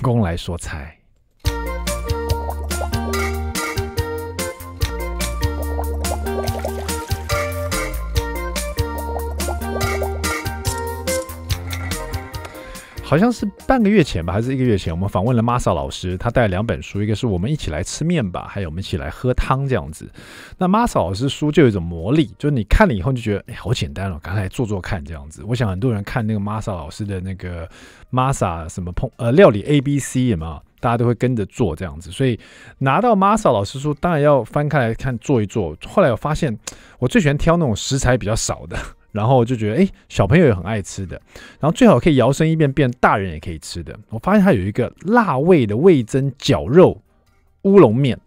公来说菜。好像是半个月前吧，还是一个月前，我们访问了 m a s a 老师，他带了两本书，一个是我们一起来吃面吧，还有我们一起来喝汤这样子。那 m a s a 老师书就有一种魔力，就是你看了以后就觉得哎，好简单哦，赶快来做做看这样子。我想很多人看那个 m a s a 老师的那个 m a s a 什么烹呃料理 A B C 嘛，大家都会跟着做这样子。所以拿到 m a s a 老师书，当然要翻开来看做一做。后来我发现，我最喜欢挑那种食材比较少的。然后就觉得，哎，小朋友也很爱吃的，然后最好可以摇身一变，变大人也可以吃的。我发现它有一个辣味的味增绞肉乌龙面，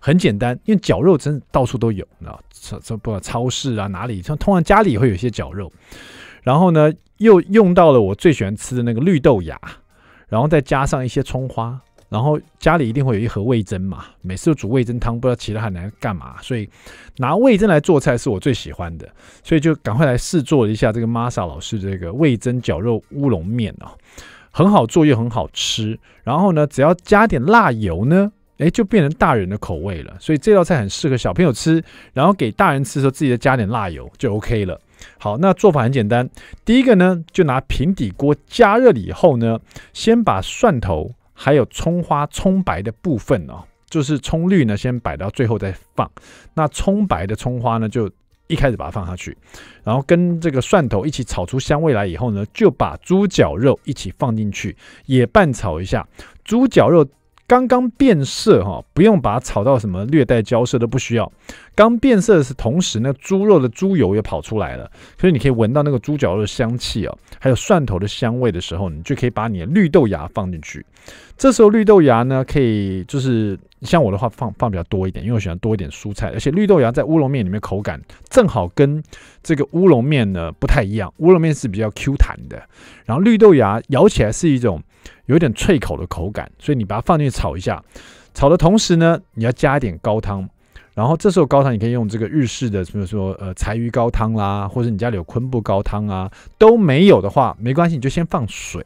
很简单，因为绞肉真到处都有，你知道，不超市啊哪里，通常家里会有一些绞肉。然后呢，又用到了我最喜欢吃的那个绿豆芽，然后再加上一些葱花。然后家里一定会有一盒味增嘛，每次都煮味增汤，不知道其他还能干嘛，所以拿味增来做菜是我最喜欢的，所以就赶快来试做了一下这个 m a s a 老师这个味增绞肉乌龙面哦，很好做又很好吃，然后呢只要加点辣油呢，哎就变成大人的口味了，所以这道菜很适合小朋友吃，然后给大人吃的时候自己再加点辣油就 OK 了。好，那做法很简单，第一个呢就拿平底锅加热了以后呢，先把蒜头。还有葱花、葱白的部分哦，就是葱绿呢，先摆到最后再放。那葱白的葱花呢，就一开始把它放下去，然后跟这个蒜头一起炒出香味来以后呢，就把猪脚肉一起放进去，也拌炒一下。猪脚肉刚刚变色哈，不用把它炒到什么略带焦色都不需要。刚变色是同时呢，猪肉的猪油也跑出来了，所以你可以闻到那个猪脚肉香气哦，还有蒜头的香味的时候，你就可以把你的绿豆芽放进去。这时候绿豆芽呢，可以就是像我的话放放比较多一点，因为我喜欢多一点蔬菜。而且绿豆芽在乌龙面里面口感正好跟这个乌龙面呢不太一样，乌龙面是比较 Q 弹的，然后绿豆芽咬起来是一种有点脆口的口感，所以你把它放进去炒一下，炒的同时呢，你要加一点高汤。然后这时候高汤，你可以用这个日式的，比如说呃柴鱼高汤啦，或者你家里有昆布高汤啊，都没有的话没关系，你就先放水，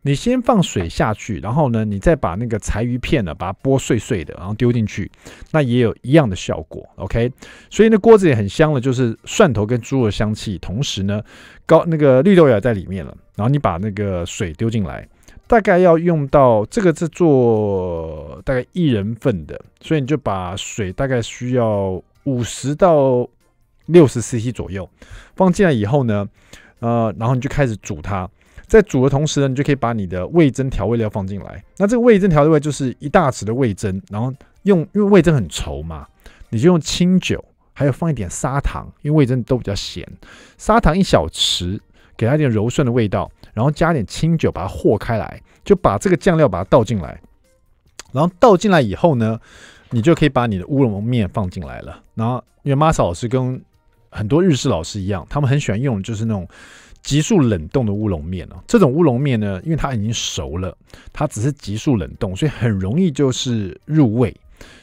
你先放水下去，然后呢，你再把那个柴鱼片呢，把它剥碎碎的，然后丢进去，那也有一样的效果。OK，所以那锅子也很香了，就是蒜头跟猪肉香气，同时呢高那个绿豆也在里面了，然后你把那个水丢进来。大概要用到这个是做大概一人份的，所以你就把水大概需要五十到六十 c.c. 左右放进来以后呢，呃，然后你就开始煮它。在煮的同时呢，你就可以把你的味增调味料放进来。那这个味增调味料就是一大匙的味增，然后用因为味增很稠嘛，你就用清酒，还有放一点砂糖，因为味增都比较咸，砂糖一小匙，给它一点柔顺的味道。然后加点清酒，把它和开来，就把这个酱料把它倒进来，然后倒进来以后呢，你就可以把你的乌龙面放进来了。然后因为 m 嫂老师跟很多日式老师一样，他们很喜欢用就是那种急速冷冻的乌龙面哦。这种乌龙面呢，因为它已经熟了，它只是急速冷冻，所以很容易就是入味。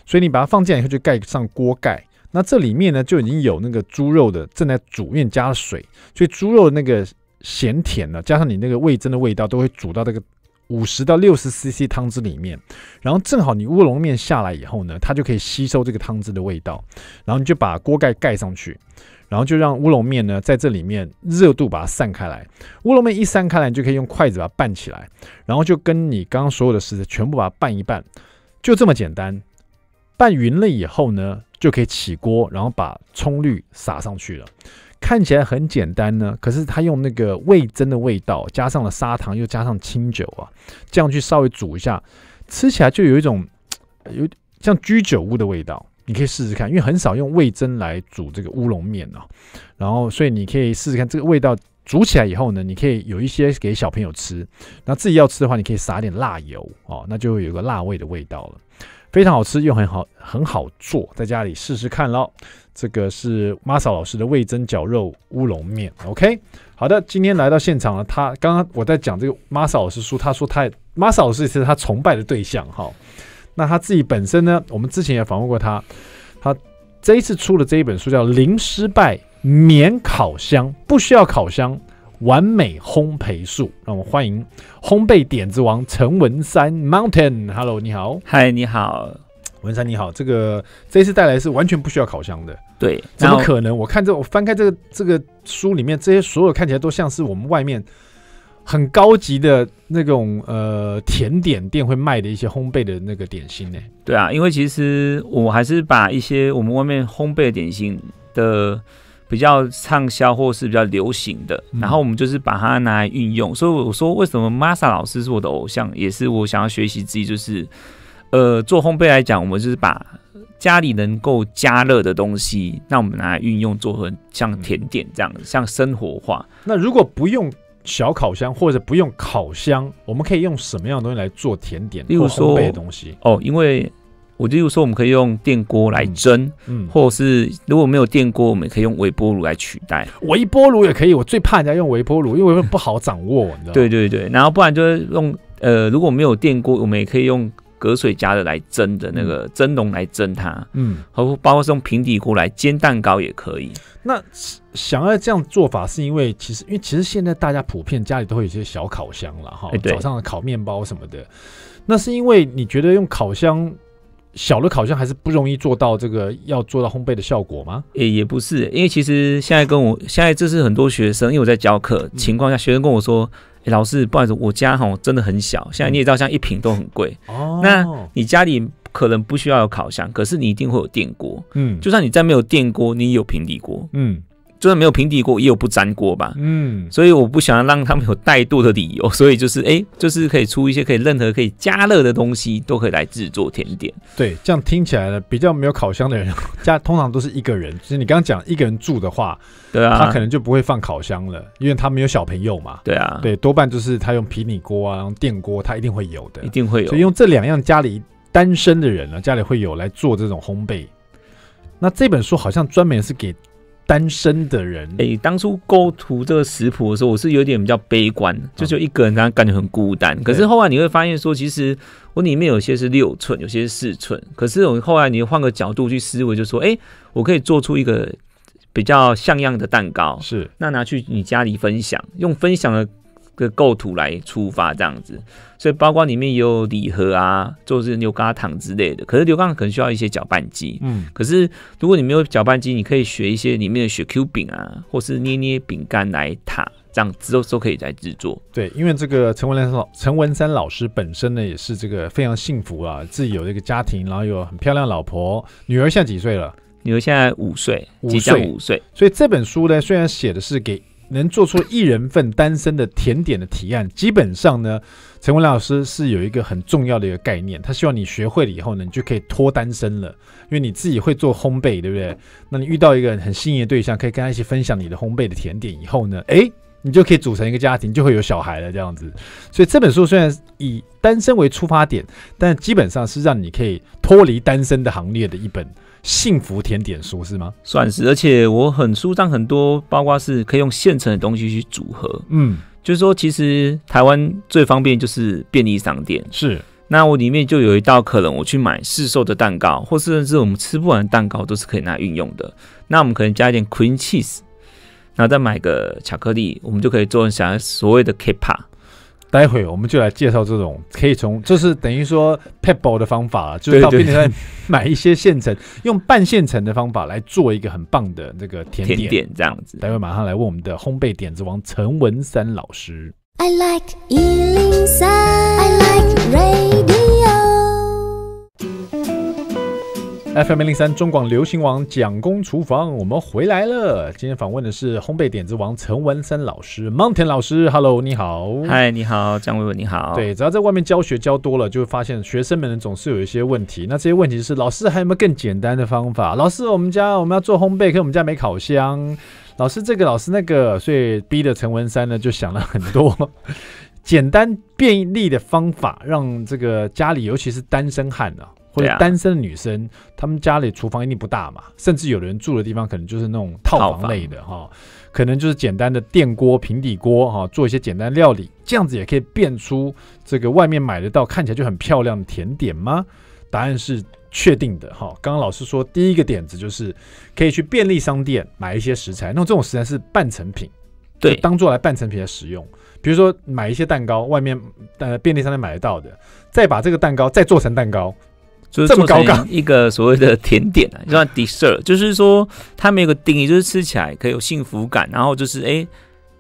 所以你把它放进来以后，就盖上锅盖。那这里面呢，就已经有那个猪肉的正在煮面加水，所以猪肉那个。咸甜呢，加上你那个味噌的味道，都会煮到这个五十到六十 CC 汤汁里面，然后正好你乌龙面下来以后呢，它就可以吸收这个汤汁的味道，然后你就把锅盖盖上去，然后就让乌龙面呢在这里面热度把它散开来，乌龙面一散开来，你就可以用筷子把它拌起来，然后就跟你刚刚所有的食材全部把它拌一拌，就这么简单，拌匀了以后呢，就可以起锅，然后把葱绿撒上去了。看起来很简单呢，可是它用那个味噌的味道，加上了砂糖，又加上清酒啊，这样去稍微煮一下，吃起来就有一种有像居酒屋的味道。你可以试试看，因为很少用味噌来煮这个乌龙面哦。然后，所以你可以试试看这个味道煮起来以后呢，你可以有一些给小朋友吃，那自己要吃的话，你可以撒点辣油哦，那就会有个辣味的味道了。非常好吃又很好，很好做，在家里试试看喽。这个是 m a a 老师的味增绞肉乌龙面，OK。好的，今天来到现场了。他刚刚我在讲这个 m a a 老师书，他说他 m a a 老师是他崇拜的对象哈。那他自己本身呢，我们之前也访问过他，他这一次出了这一本书叫《零失败免烤箱》，不需要烤箱。完美烘焙术，让我们欢迎烘焙点子王陈文山 Mountain。Hello，你好。嗨，你好，文山，你好。这个这次带来是完全不需要烤箱的。对，怎么可能？我看这，我翻开这个这个书里面，这些所有看起来都像是我们外面很高级的那种呃甜点店会卖的一些烘焙的那个点心呢。对啊，因为其实我还是把一些我们外面烘焙的点心的。比较畅销或是比较流行的，然后我们就是把它拿来运用。所以我说，为什么玛莎老师是我的偶像，也是我想要学习之一，就是，呃，做烘焙来讲，我们就是把家里能够加热的东西，那我们拿来运用做成像甜点这样像生活化。那如果不用小烤箱或者不用烤箱，我们可以用什么样的东西来做甜点，例如说，东西？哦，因为。我就说，我们可以用电锅来蒸，嗯，或者是如果没有电锅，我们也可以用微波炉来取代。微波炉也可以，我最怕人家用微波炉，因为不好掌握，你知道对对对，然后不然就是用呃，如果没有电锅，我们也可以用隔水加热来蒸的那个蒸笼来蒸它，嗯，和包括是用平底锅来煎蛋糕也可以。那想要这样做法，是因为其实因为其实现在大家普遍家里都会有些小烤箱了哈，早上的烤面包什么的，那是因为你觉得用烤箱。小的烤箱还是不容易做到这个要做到烘焙的效果吗？诶，也不是，因为其实现在跟我现在这是很多学生，因为我在教课情况下，学生跟我说，老师不好意思，我家哈真的很小，现在你也知道像一瓶都很贵哦。那你家里可能不需要有烤箱，可是你一定会有电锅，嗯，就算你再没有电锅，你有平底锅，嗯。真的没有平底锅也有不粘锅吧？嗯，所以我不想要让他们有怠惰的理由，所以就是哎，就是可以出一些可以任何可以加热的东西，都可以来制作甜点。对，这样听起来呢，比较没有烤箱的人家 通常都是一个人。就是你刚刚讲一个人住的话，对啊，他可能就不会放烤箱了，因为他没有小朋友嘛。对啊，对，多半就是他用平底锅啊，然后电锅，他一定会有的，一定会有。所以用这两样家里单身的人呢，家里会有来做这种烘焙。那这本书好像专门是给。单身的人，哎，当初构图这个食谱的时候，我是有点比较悲观，就就一个人，然后感觉很孤单。可是后来你会发现，说其实我里面有些是六寸，有些是四寸。可是我后来你换个角度去思维，就说，哎，我可以做出一个比较像样的蛋糕，是，那拿去你家里分享，用分享的。的构图来出发这样子，所以包括里面有礼盒啊，就是牛轧糖之类的。可是牛轧糖可能需要一些搅拌机，嗯，可是如果你没有搅拌机，你可以学一些里面的雪 Q 饼啊，或是捏捏饼干来塔，这样都都可以再制作。对，因为这个陈文山老陈文山老师本身呢，也是这个非常幸福啊，自己有一个家庭，然后有很漂亮老婆，女儿现在几岁了？女儿现在五岁，即将五岁。所以这本书呢，虽然写的是给。能做出一人份单身的甜点的提案，基本上呢，陈文良老师是有一个很重要的一个概念，他希望你学会了以后呢，你就可以脱单身了，因为你自己会做烘焙，对不对？那你遇到一个很心仪的对象，可以跟他一起分享你的烘焙的甜点以后呢，诶，你就可以组成一个家庭，就会有小孩了这样子。所以这本书虽然以单身为出发点，但基本上是让你可以脱离单身的行列的一本。幸福甜点说是吗？算是，而且我很舒畅很多，包括是可以用现成的东西去组合。嗯，就是说，其实台湾最方便就是便利商店。是，那我里面就有一道可能我去买市售的蛋糕，或是甚至我们吃不完的蛋糕，都是可以拿来运用的。那我们可能加一点 cream cheese，然后再买个巧克力，我们就可以做成想要所谓的 a k p a 待会我们就来介绍这种可以从，就是等于说，pebble 的方法，就是到冰点上买一些现成，用半现成的方法来做一个很棒的那个甜点，这样子。待会马上来问我们的烘焙点子王陈文山老师。I like I like radio. FM 零零三中广流行王蒋公厨房，我们回来了。今天访问的是烘焙点子王陈文山老师，i n 老师。Hello，你好。嗨，你好，蒋文文，你好。对，只要在外面教学教多了，就会发现学生们总是有一些问题。那这些问题是，老师还有没有更简单的方法？老师，我们家我们要做烘焙，可我们家没烤箱。老师这个，老师那个，所以逼的陈文山呢就想了很多 简单便利的方法，让这个家里尤其是单身汉呢。或者单身女生，她们家里厨房一定不大嘛，甚至有的人住的地方可能就是那种套房类的哈，可能就是简单的电锅、平底锅哈，做一些简单料理，这样子也可以变出这个外面买得到看起来就很漂亮的甜点吗？答案是确定的哈。刚刚老师说第一个点子就是可以去便利商店买一些食材，那这种食材是半成品，对，当做来半成品来使用，比如说买一些蛋糕，外面呃便利商店买得到的，再把这个蛋糕再做成蛋糕。就是这高成一个所谓的甜点啊，叫 dessert，就是说它没有个定义，就是吃起来可以有幸福感，然后就是哎，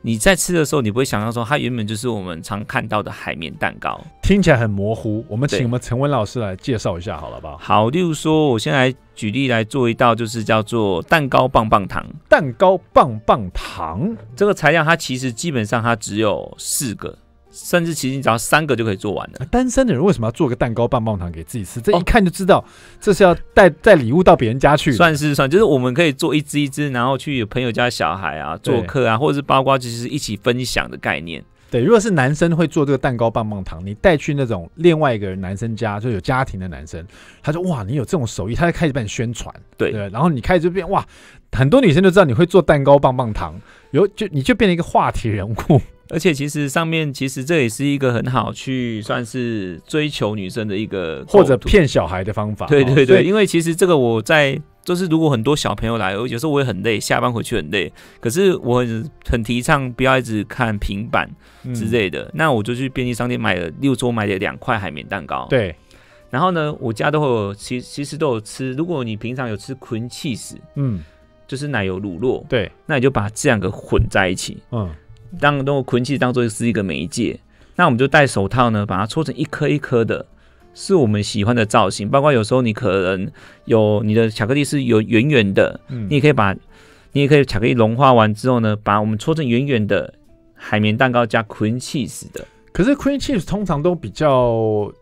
你在吃的时候你不会想到说它原本就是我们常看到的海绵蛋糕，听起来很模糊。我们请我们陈文老师来介绍一下好了吧？好，例如说，我先来举例来做一道，就是叫做蛋糕棒棒糖。蛋糕棒棒糖这个材料，它其实基本上它只有四个。甚至其实你只要三个就可以做完了。单身的人为什么要做个蛋糕棒棒糖给自己吃？这一看就知道，这是要带带礼物到别人家去。算是算，就是我们可以做一支一支，然后去朋友家小孩啊做客啊，或者是八卦，其实一起分享的概念。对，如果是男生会做这个蛋糕棒棒糖，你带去那种另外一个男生家，就有家庭的男生，他说哇，你有这种手艺，他就开始帮你宣传。对对，然后你开始就变哇，很多女生就知道你会做蛋糕棒棒糖，有就你就变成一个话题人物。而且其实上面其实这也是一个很好去算是追求女生的一个，或者骗小孩的方法。对对对，因为其实这个我在就是如果很多小朋友来，有时候我也很累，下班回去很累。可是我很很提倡不要一直看平板之类的。那我就去便利商店买了，六桌买了两块海绵蛋糕。对。然后呢，我家都有，其其实都有吃。如果你平常有吃空气 e 嗯，就是奶油乳酪，对，那你就把这两个混在一起，嗯。当那个昆 r 当做是一个媒介，那我们就戴手套呢，把它搓成一颗一颗的，是我们喜欢的造型。包括有时候你可能有你的巧克力是有圆圆的，嗯，你也可以把，你也可以巧克力融化完之后呢，把我们搓成圆圆的海绵蛋糕加昆 r e cheese 的。可是 cream cheese 通常都比较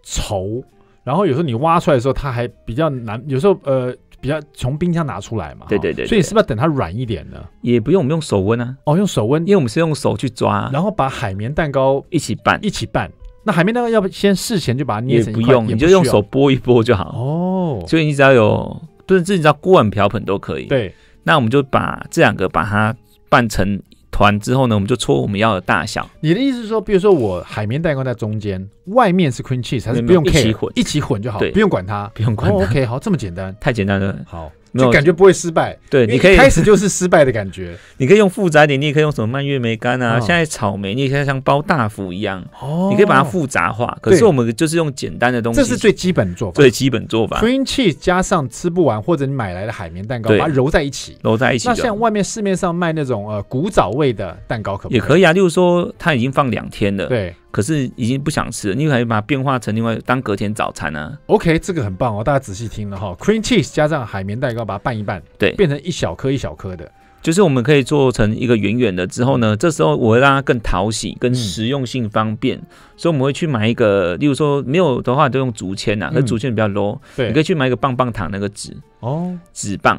稠，然后有时候你挖出来的时候它还比较难，有时候呃。比较从冰箱拿出来嘛，对对对，所以是不是要等它软一点呢？也不用我们用手温啊，哦，用手温，因为我们是用手去抓，然后把海绵蛋糕一起拌，一起拌。那海绵蛋糕要不先事前就把它捏成，不用，你就用手拨一拨就好。哦，所以你只要有，不是，自己只要锅碗瓢盆都可以。对，那我们就把这两个把它拌成。团之后呢，我们就搓我们要的大小。你的意思是说，比如说我海绵蛋糕在中间，外面是 queen cheese，还是不用 k 一起混就好，不用管它，不用管它。OK，好，这么简单，太简单了。好。就感觉不会失败，对，你可以开始就是失败的感觉，你可以用复杂点，你也可以用什么蔓越莓干啊，现在草莓，你也可以像包大福一样，哦，你可以把它复杂化。可是我们就是用简单的东西，这是最基本做法，最基本做法。充气加上吃不完或者你买来的海绵蛋糕，把它揉在一起，揉在一起。那像外面市面上卖那种呃古早味的蛋糕，可也可以啊，例如说它已经放两天了，对。可是已经不想吃了，你可以把它变化成另外当隔天早餐呢。OK，这个很棒哦，大家仔细听了哈。Cream cheese 加上海绵蛋糕，把它拌一拌，对，变成一小颗一小颗的。就是我们可以做成一个圆圆的，之后呢，这时候我会让它更讨喜，跟实用性方便。所以我们会去买一个，例如说没有的话，就用竹签啊，那竹签比较 low，对，你可以去买一个棒棒糖那个纸哦，纸棒，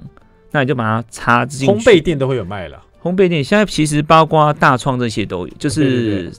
那你就把它插进去。烘焙店都会有卖了。烘焙店现在其实包括大创这些都有，就是。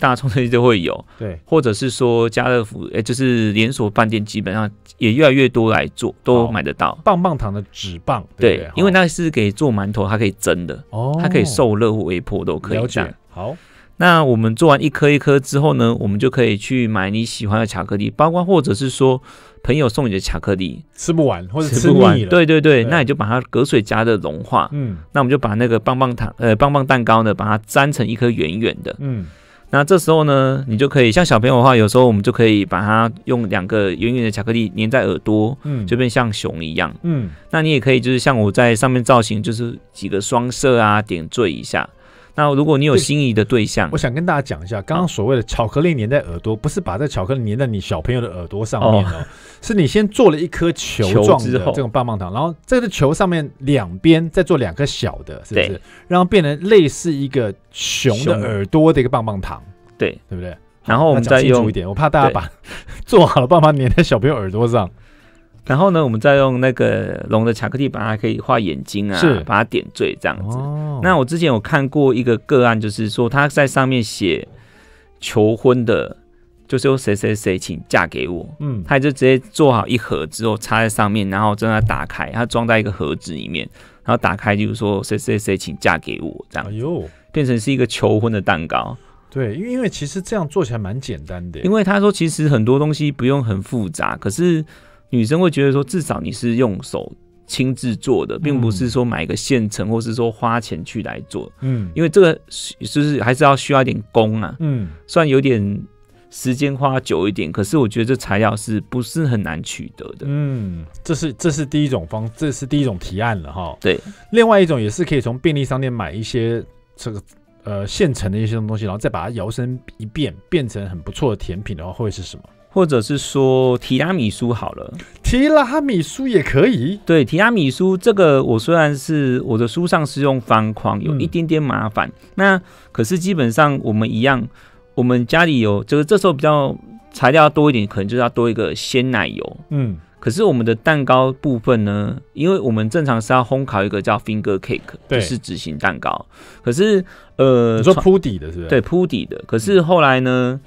大超些都会有，对，或者是说家乐福，哎，就是连锁饭店，基本上也越来越多来做，都买得到棒棒糖的纸棒，对，因为那是给做馒头，它可以蒸的，哦，它可以受热或微波都可以。了解，好。那我们做完一颗一颗之后呢，我们就可以去买你喜欢的巧克力，包括或者是说朋友送你的巧克力，吃不完或者吃不完，对对对，那你就把它隔水加热融化，嗯，那我们就把那个棒棒糖，呃，棒棒蛋糕呢，把它粘成一颗圆圆的，嗯。那这时候呢，你就可以像小朋友的话，有时候我们就可以把它用两个圆圆的巧克力粘在耳朵，嗯，就变像熊一样，嗯。那你也可以就是像我在上面造型，就是几个双色啊点缀一下。那如果你有心仪的对象，我想跟大家讲一下，刚刚所谓的巧克力粘在耳朵，不是把这巧克力粘在你小朋友的耳朵上面哦，是你先做了一颗球状的这种棒棒糖，然后这个球上面两边再做两个小的，是不是？然后变成类似一个熊的耳朵的一个棒棒糖，对对不对？然后我们再用一点，我怕大家把 做好了棒棒粘在小朋友耳朵上。然后呢，我们再用那个龙的巧克力把它可以画眼睛啊，是把它点缀这样子。那我之前有看过一个个案，就是说他在上面写求婚的，就是用谁谁谁请嫁给我，嗯，他就直接做好一盒之后插在上面，然后正在打开，他装在一个盒子里面，然后打开就是说谁谁谁请嫁给我这样，呦，变成是一个求婚的蛋糕。对，因为因为其实这样做起来蛮简单的，因为他说其实很多东西不用很复杂，可是。女生会觉得说，至少你是用手亲自做的，并不是说买个现成，或是说花钱去来做。嗯，因为这个是就是还是要需要一点工啊。嗯，虽然有点时间花久一点，可是我觉得这材料是不是很难取得的？嗯，这是这是第一种方，这是第一种提案了哈。对，另外一种也是可以从便利商店买一些这个呃现成的一些东西，然后再把它摇身一变，变成很不错的甜品的话，会是什么？或者是说提拉米苏好了，提拉米苏也可以。对，提拉米苏这个我虽然是我的书上是用方框，有一点点麻烦。那可是基本上我们一样，我们家里有，就是这时候比较材料多一点，可能就是要多一个鲜奶油。嗯。可是我们的蛋糕部分呢，因为我们正常是要烘烤一个叫 finger cake，就是指型蛋糕。可是呃，你说铺底的是吧？对，铺底的。可是后来呢？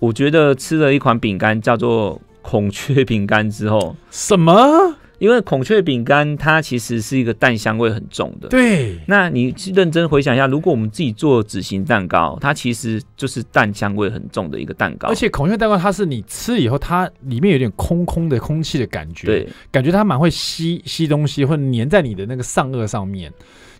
我觉得吃了一款饼干叫做孔雀饼干之后，什么？因为孔雀饼干它其实是一个蛋香味很重的。对，那你认真回想一下，如果我们自己做纸型蛋糕，它其实就是蛋香味很重的一个蛋糕。而且孔雀蛋糕它是你吃以后，它里面有点空空的空气的感觉，对，感觉它蛮会吸吸东西，会粘在你的那个上颚上面。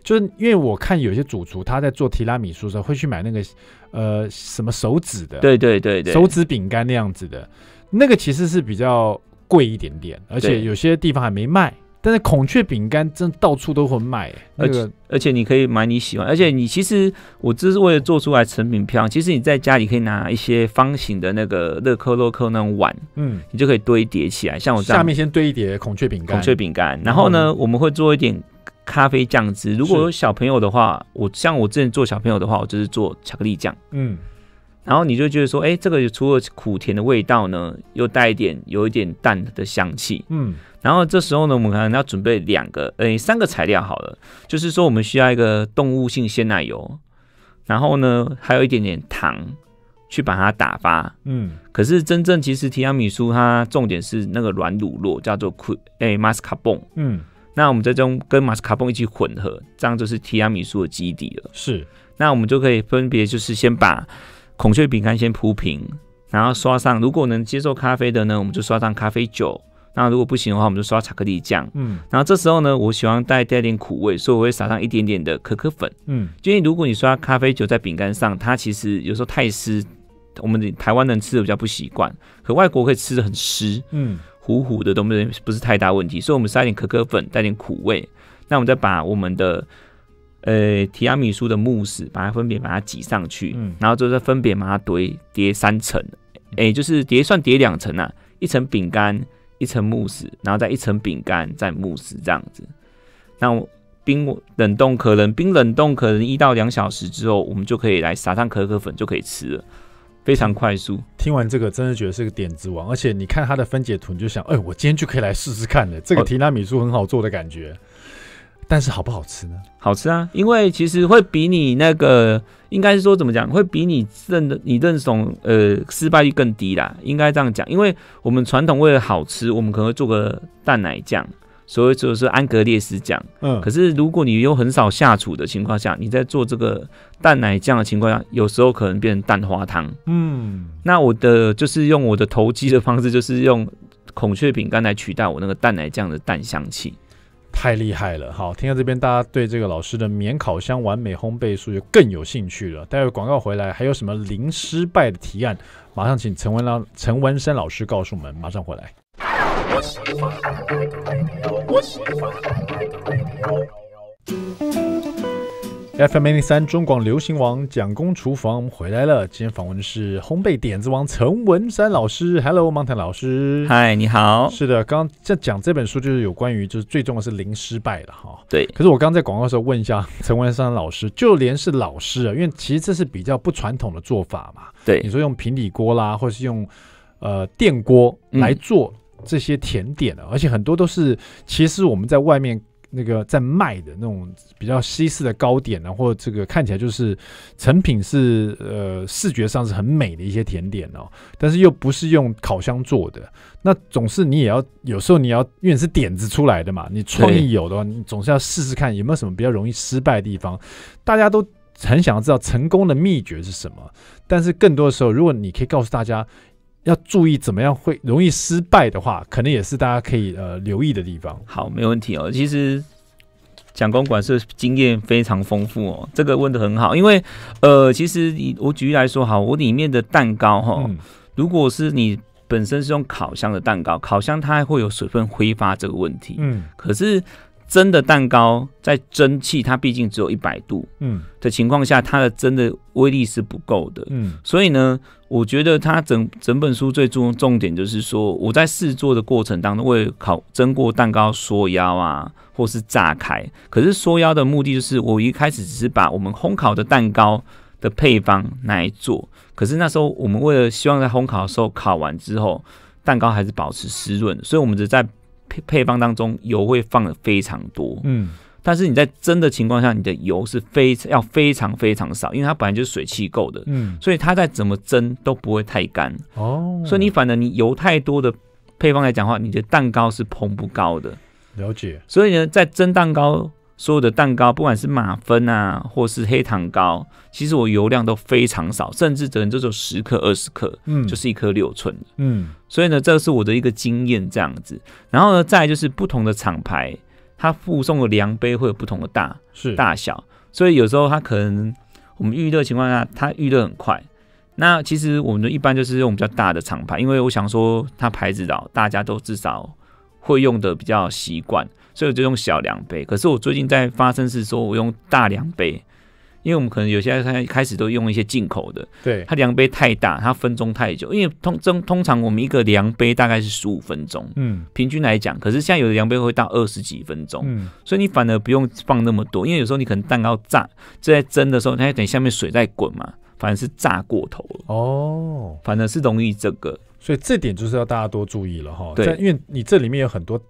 就是因为我看有些主厨他在做提拉米苏时候会去买那个，呃，什么手指的，对对对对，手指饼干那样子的，那个其实是比较贵一点点，而且有些地方还没卖。但是孔雀饼干真的到处都会卖，而且而且你可以买你喜欢，而且你其实我只是为了做出来成品漂亮，其实你在家里可以拿一些方形的那个乐扣乐扣那种碗，嗯，你就可以堆叠起来，像我这样，下面先堆一叠孔雀饼干，孔雀饼干，然后呢我们会做一点。咖啡酱汁，如果有小朋友的话，我像我之前做小朋友的话，我就是做巧克力酱。嗯，然后你就觉得说，哎，这个除了苦甜的味道呢，又带一点有一点淡的香气。嗯，然后这时候呢，我们可能要准备两个，哎，三个材料好了，就是说我们需要一个动物性鲜奶油，然后呢，还有一点点糖去把它打发。嗯，可是真正其实提拉米苏它重点是那个软乳酪，叫做苦哎马斯卡泵。嗯。那我们最种跟马斯卡彭一起混合，这样就是提拉米苏的基底了。是，那我们就可以分别就是先把孔雀饼干先铺平，然后刷上。如果能接受咖啡的呢，我们就刷上咖啡酒。那如果不行的话，我们就刷巧克力酱。嗯，然后这时候呢，我喜欢带带一点苦味，所以我会撒上一点点的可可粉。嗯，因为如果你刷咖啡酒在饼干上，它其实有时候太湿，我们台湾人吃的比较不习惯，可外国可以吃的很湿。嗯。糊糊的都不是不是太大问题，所以我们撒一点可可粉，带点苦味。那我们再把我们的呃提拉米苏的慕斯，把它分别把它挤上去，然后就再分别把它堆叠三层。哎，就是叠算叠两层啊，一层饼干，一层慕斯，然后再一层饼干，再慕斯这样子。那冰冷冻可能冰冷冻可能一到两小时之后，我们就可以来撒上可可粉，就可以吃了。非常快速，听完这个真的觉得是个点子王，而且你看它的分解图，你就想，哎，我今天就可以来试试看的，这个提拉米苏很好做的感觉。但是好不好吃呢？好吃啊，因为其实会比你那个，应该是说怎么讲，会比你认的、你认怂呃失败率更低啦，应该这样讲，因为我们传统为了好吃，我们可能会做个蛋奶酱。所以就是安格列斯酱。嗯，可是如果你又很少下厨的情况下，你在做这个蛋奶酱的情况下，有时候可能变成蛋花汤，嗯，那我的就是用我的投机的方式，就是用孔雀饼干来取代我那个蛋奶酱的蛋香气，太厉害了。好，听到这边大家对这个老师的免烤箱完美烘焙术就更有兴趣了。待会广告回来，还有什么零失败的提案？马上请陈文郎、陈文生老师告诉我们。马上回来。我喜欢。我喜欢。FM 83中广流行王蒋公厨房，回来了。今天访问的是烘焙点子王陈文山老师。Hello，芒泰老师。嗨，你好。是的，刚刚在讲这本书，就是有关于，就是最重要是零失败的哈。对。可是我刚在广告的时候问一下陈文山老师，就连是老师，啊，因为其实这是比较不传统的做法嘛。对。你说用平底锅啦，或者是用呃电锅来做。这些甜点啊，而且很多都是，其实我们在外面那个在卖的那种比较西式的糕点，或者这个看起来就是成品是呃视觉上是很美的一些甜点哦，但是又不是用烤箱做的，那总是你也要有时候你要因为是点子出来的嘛，你创意有的话，你总是要试试看有没有什么比较容易失败的地方。大家都很想要知道成功的秘诀是什么，但是更多的时候，如果你可以告诉大家。要注意怎么样会容易失败的话，可能也是大家可以呃留意的地方。好，没问题哦。其实蒋公馆是经验非常丰富哦。这个问的很好，因为呃，其实你我举例来说，好，我里面的蛋糕哈，如果是你本身是用烤箱的蛋糕，烤箱它会有水分挥发这个问题。嗯，可是。蒸的蛋糕在蒸汽，它毕竟只有一百度，嗯的情况下，它的蒸的威力是不够的，嗯，所以呢，我觉得它整整本书最重重点就是说，我在试做的过程当中为烤蒸过蛋糕缩腰啊，或是炸开。可是缩腰的目的就是，我一开始只是把我们烘烤的蛋糕的配方来做，可是那时候我们为了希望在烘烤的时候烤完之后，蛋糕还是保持湿润，所以我们只在。配配方当中油会放的非常多，嗯，但是你在蒸的情况下，你的油是非要非常非常少，因为它本来就是水汽够的，嗯，所以它再怎么蒸都不会太干哦。所以你反正你油太多的配方来讲话，你的蛋糕是蓬不高的，了解。所以呢，在蒸蛋糕。所有的蛋糕，不管是马芬啊，或是黑糖糕，其实我油量都非常少，甚至可能只有十克、二十克，嗯，就是一颗六寸嗯，所以呢，这是我的一个经验这样子。然后呢，再就是不同的厂牌，它附送的量杯会有不同的大大小，所以有时候它可能我们预热情况下，它预热很快。那其实我们一般就是用比较大的厂牌，因为我想说它牌子老，大家都至少会用的比较习惯。所以我就用小量杯。可是我最近在发生是说，我用大量杯，因为我们可能有些开开始都用一些进口的，对，它量杯太大，它分钟太久。因为通通通常我们一个量杯大概是十五分钟，嗯，平均来讲。可是现在有的量杯会到二十几分钟，嗯，所以你反而不用放那么多，因为有时候你可能蛋糕炸在蒸的时候，它等下面水在滚嘛，反而是炸过头了，哦，反而是容易这个。所以这点就是要大家多注意了哈，对，因为你这里面有很多。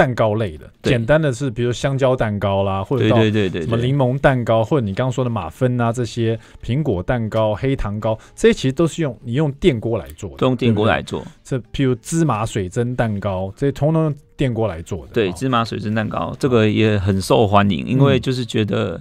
蛋糕类的，简单的是，比如香蕉蛋糕啦，或者到什么柠檬蛋糕，或者你刚刚说的马芬啊，这些苹果蛋糕、黑糖糕，这些其实都是用你用电锅来做，都用电锅来做。这，譬如芝麻水蒸蛋糕，这些通通用电锅来做的。对，芝麻水蒸蛋糕这个也很受欢迎，因为就是觉得。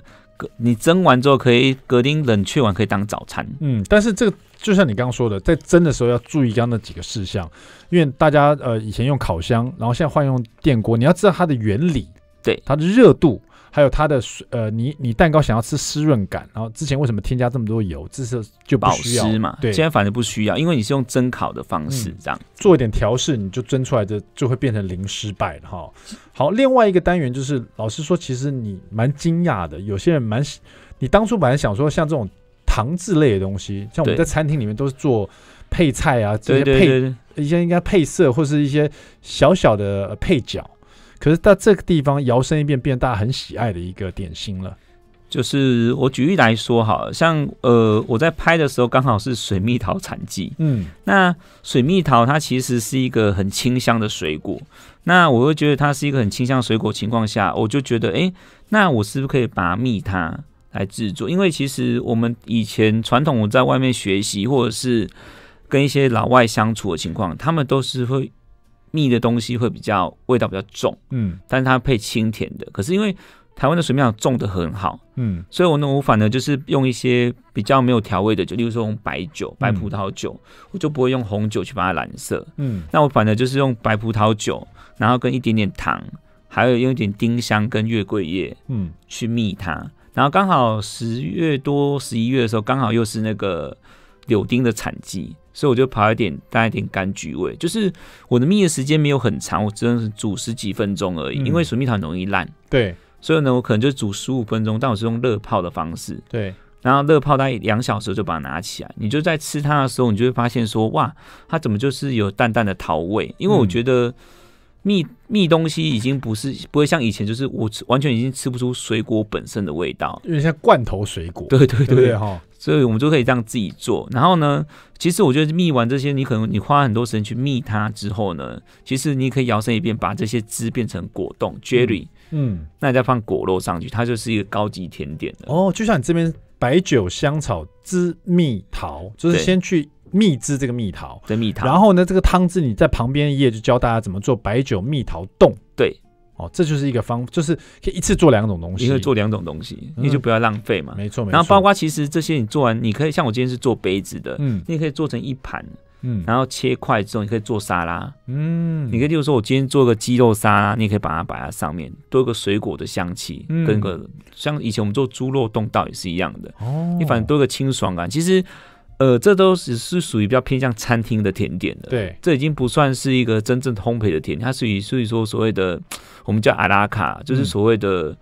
你蒸完之后可以隔天冷却完可以当早餐。嗯，但是这个就像你刚刚说的，在蒸的时候要注意刚刚那几个事项，因为大家呃以前用烤箱，然后现在换用电锅，你要知道它的原理，对它的热度。还有它的水，呃，你你蛋糕想要吃湿润感，然后之前为什么添加这么多油，这是就保湿嘛？对，现在反正不需要，因为你是用蒸烤的方式，这样做一点调试，你就蒸出来的就会变成零失败了哈。好，另外一个单元就是，老师说，其实你蛮惊讶的，有些人蛮，你当初本来想说，像这种糖制类的东西，像我们在餐厅里面都是做配菜啊，这些配一些应该配色或是一些小小的配角。可是到这个地方，摇身一变，变大家很喜爱的一个点心了。就是我举例来说，好像呃，我在拍的时候刚好是水蜜桃产季，嗯，那水蜜桃它其实是一个很清香的水果，那我会觉得它是一个很清香水果情况下，我就觉得，哎，那我是不是可以把蜜它来制作？因为其实我们以前传统我在外面学习，或者是跟一些老外相处的情况，他们都是会。蜜的东西会比较味道比较重，嗯，但是它配清甜的。可是因为台湾的水蜜桃种的很好，嗯，所以我呢，我反而就是用一些比较没有调味的酒，例如说用白酒、白葡萄酒，我就不会用红酒去把它染色，嗯，那我反而就是用白葡萄酒，然后跟一点点糖，还有用一点丁香跟月桂叶，嗯，去蜜它，然后刚好十月多、十一月的时候，刚好又是那个。柳丁的产季，所以我就跑一点带一点柑橘味，就是我的蜜的时间没有很长，我只能煮十几分钟而已，因为水蜜桃容易烂。对，所以呢，我可能就煮十五分钟，但我是用热泡的方式。对，然后热泡大概两小时就把它拿起来，你就在吃它的时候，你就会发现说，哇，它怎么就是有淡淡的桃味？因为我觉得蜜蜜东西已经不是不会像以前，就是我完全已经吃不出水果本身的味道，因为像罐头水果，对对对，哈。所以我们就可以样自己做。然后呢，其实我觉得蜜完这些，你可能你花很多时间去蜜它之后呢，其实你可以摇身一变把这些汁变成果冻，jelly，嗯，那你再放果肉上去，它就是一个高级甜点哦，就像你这边白酒香草汁蜜桃，就是先去蜜汁这个蜜桃，这蜜桃，然后呢，这个汤汁你在旁边一页就教大家怎么做白酒蜜桃冻。哦，这就是一个方，就是可以一次做两种东西，一次做两种东西，你就不要浪费嘛。没错，没错。然后包括其实这些你做完，你可以像我今天是做杯子的，嗯，你可以做成一盘，嗯，然后切块之后你可以做沙拉，嗯，你可以就是说我今天做个鸡肉沙拉，你也可以把它摆在上面，多一个水果的香气，跟个像以前我们做猪肉冻道也是一样的，哦，你反正多一个清爽感，其实。呃，这都只是属于比较偏向餐厅的甜点的，对，这已经不算是一个真正烘焙的甜点，它属于所以说所谓的我们叫阿拉卡，就是所谓的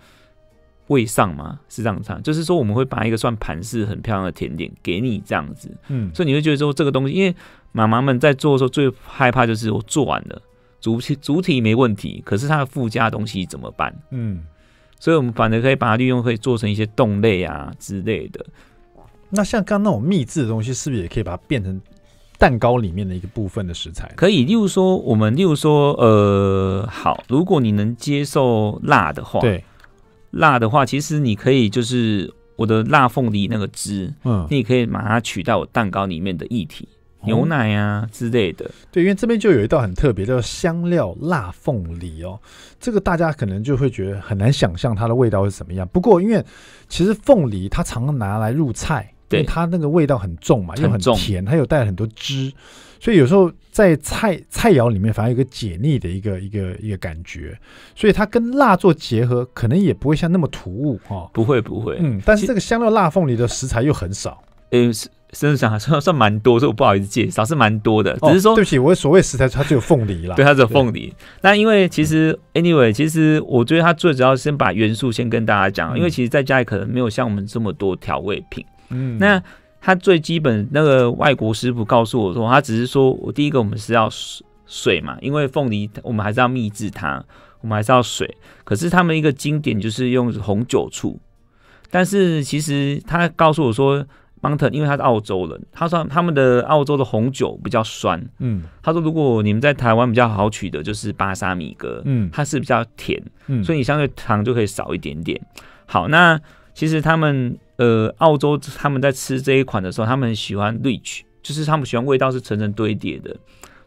位上嘛，是这样子，就是说我们会把一个算盘式很漂亮的甜点给你这样子，嗯，所以你会觉得说这个东西，因为妈妈们在做的时候最害怕就是我做完了主体主体没问题，可是它的附加东西怎么办？嗯，所以我们反而可以把它利用，可以做成一些冻类啊之类的。那像刚那种秘制的东西，是不是也可以把它变成蛋糕里面的一个部分的食材？可以，例如说我们，例如说，呃，好，如果你能接受辣的话，对，辣的话，其实你可以就是我的辣凤梨那个汁，嗯，你也可以把它取代我蛋糕里面的液体，牛奶啊之类的。对，因为这边就有一道很特别，叫香料辣凤梨哦。这个大家可能就会觉得很难想象它的味道是什么样。不过，因为其实凤梨它常拿来入菜。对，它那个味道很重嘛，又很甜，它有带很多汁，所以有时候在菜菜肴里面反而有个解腻的一个一个一个感觉，所以它跟辣做结合，可能也不会像那么突兀哈。不会不会，嗯，但是这个香料辣凤梨的食材又很少，嗯，甚至上算算蛮多，所以我不好意思介绍，是蛮多的，只是说对不起，我所谓食材它只有凤梨啦。对，它只有凤梨。那因为其实 anyway，其实我觉得它最主要先把元素先跟大家讲，因为其实在家里可能没有像我们这么多调味品。嗯，那他最基本那个外国师傅告诉我说，他只是说，我第一个我们是要水水嘛，因为凤梨我们还是要秘制它，我们还是要水。可是他们一个经典就是用红酒醋，但是其实他告诉我说，i 特因为他是澳洲人，他说他们的澳洲的红酒比较酸，嗯，他说如果你们在台湾比较好取的就是巴沙米格，嗯，它是比较甜，嗯，所以你相对糖就可以少一点点。好，那其实他们。呃，澳洲他们在吃这一款的时候，他们喜欢 rich，就是他们喜欢味道是层层堆叠的，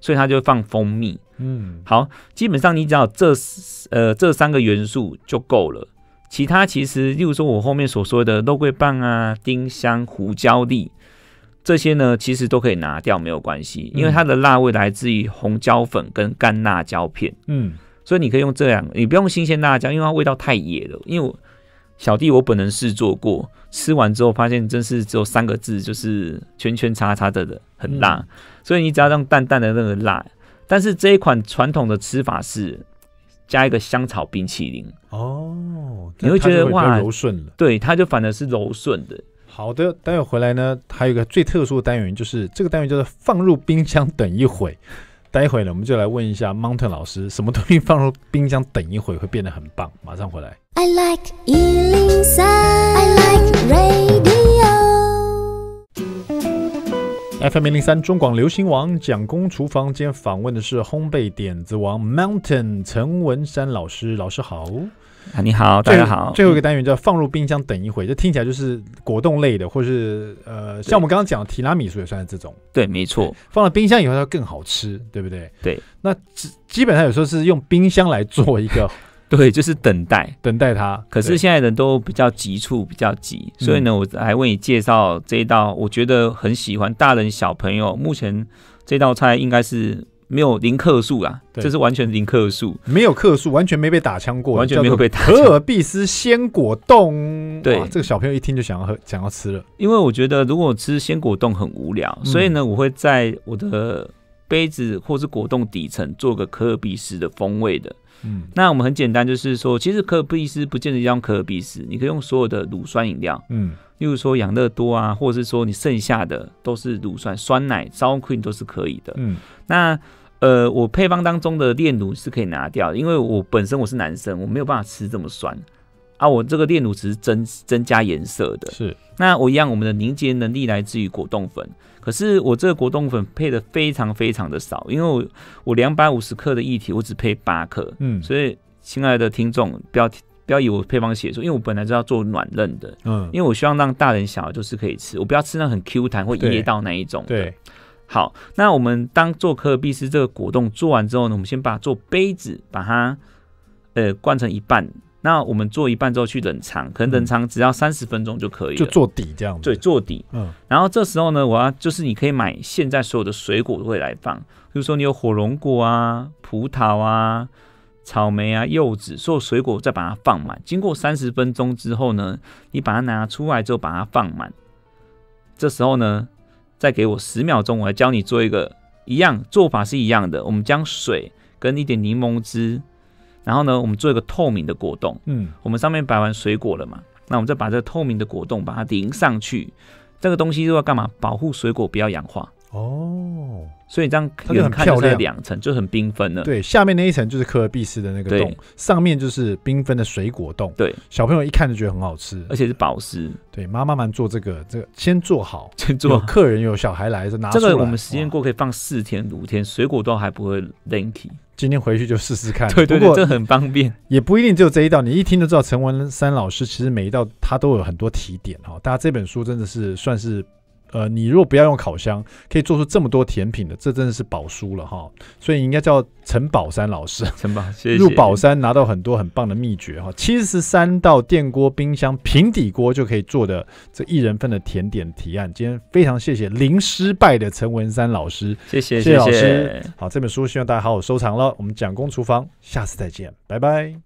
所以他就放蜂蜜。嗯，好，基本上你只要这呃这三个元素就够了，其他其实，例如说我后面所说的肉桂棒啊、丁香、胡椒粒这些呢，其实都可以拿掉没有关系，因为它的辣味来自于红椒粉跟干辣椒片。嗯，所以你可以用这样，你不用新鲜辣椒，因为它味道太野了，因为。我小弟我本人试做过，吃完之后发现真是只有三个字，就是“圈圈叉叉”的，很辣。所以你只要让淡淡的那个辣。但是这一款传统的吃法是加一个香草冰淇淋哦，你会觉得哇，柔顺了。对，它就反而是柔顺的。好的，待会回来呢，还有一个最特殊的单元，就是这个单元叫做“放入冰箱等一会”。待会呢，我们就来问一下 Mountain 老师，什么东西放入冰箱等一会会变得很棒？马上回来。FM 零零三中广流行王蒋公厨房间访问的是烘焙点子王 Mountain 陈文山老师，老师好。啊，你好，大家好。最后一个单元叫放入冰箱等一回，就听起来就是果冻类的，或是呃，像我们刚刚讲提拉米苏也算是这种。对，没错。放了冰箱以后它更好吃，对不对？对。那基基本上有时候是用冰箱来做一个，对，就是等待，等待它。可是现在人都比较急促，比较急，所以呢，我还为你介绍这一道，我觉得很喜欢，大人小朋友目前这道菜应该是。没有零克数啦，这是完全零克数，没有克数，完全没被打枪过，完全没有被打。可尔必斯鲜果冻，对，这个小朋友一听就想要喝，想要吃了。因为我觉得如果吃鲜果冻很无聊，所以呢，我会在我的杯子或是果冻底层做个可尔必斯的风味的。嗯，那我们很简单，就是说，其实可尔必斯不见得要用可尔必斯，你可以用所有的乳酸饮料，嗯，例如说养乐多啊，或者是说你剩下的都是乳酸酸奶、招 queen 都是可以的。嗯，那。呃，我配方当中的炼乳是可以拿掉的，因为我本身我是男生，我没有办法吃这么酸啊。我这个炼乳只是增增加颜色的。是，那我一样，我们的凝结能力来自于果冻粉，可是我这个果冻粉配的非常非常的少，因为我我两百五十克的液体，我只配八克。嗯，所以亲爱的听众，不要不要以我配方写出，因为我本来是要做软嫩的，嗯，因为我希望让大人小孩就是可以吃，我不要吃那很 Q 弹或噎到那一种。对。好，那我们当做可尔必斯这个果冻做完之后呢，我们先把做杯子，把它呃灌成一半。那我们做一半之后去冷藏，可能冷藏只要三十分钟就可以。就做底这样。对，做底。嗯。然后这时候呢，我要就是你可以买现在所有的水果都会来放，比如说你有火龙果啊、葡萄啊、草莓啊、柚子，所有水果再把它放满。经过三十分钟之后呢，你把它拿出来之后，把它放满。这时候呢。再给我十秒钟，我来教你做一个一样做法是一样的。我们将水跟一点柠檬汁，然后呢，我们做一个透明的果冻。嗯，我们上面摆完水果了嘛？那我们再把这透明的果冻把它淋上去。这个东西是要干嘛？保护水果不要氧化。哦，所以这样很漂亮，两层，就很缤纷了。对，下面那一层就是科尔必斯的那个洞，上面就是缤纷的水果洞。对，小朋友一看就觉得很好吃，而且是保湿。对，妈妈们做这个，这先做好，先做。客人有小孩来，这拿出来。这个我们实验过，可以放四天五天，水果冻还不会 linky。今天回去就试试看。对对对，这很方便。也不一定只有这一道，你一听就知道陈文山老师其实每一道他都有很多提点哈。大家这本书真的是算是。呃，你如果不要用烤箱，可以做出这么多甜品的，这真的是宝书了哈。所以应该叫陈宝山老师，入宝山拿到很多很棒的秘诀哈。七十三道电锅、冰箱、平底锅就可以做的这一人份的甜点提案，今天非常谢谢零失败的陈文山老师，谢谢谢谢老师。好，这本书希望大家好好收藏了。我们讲工厨房，下次再见，拜拜。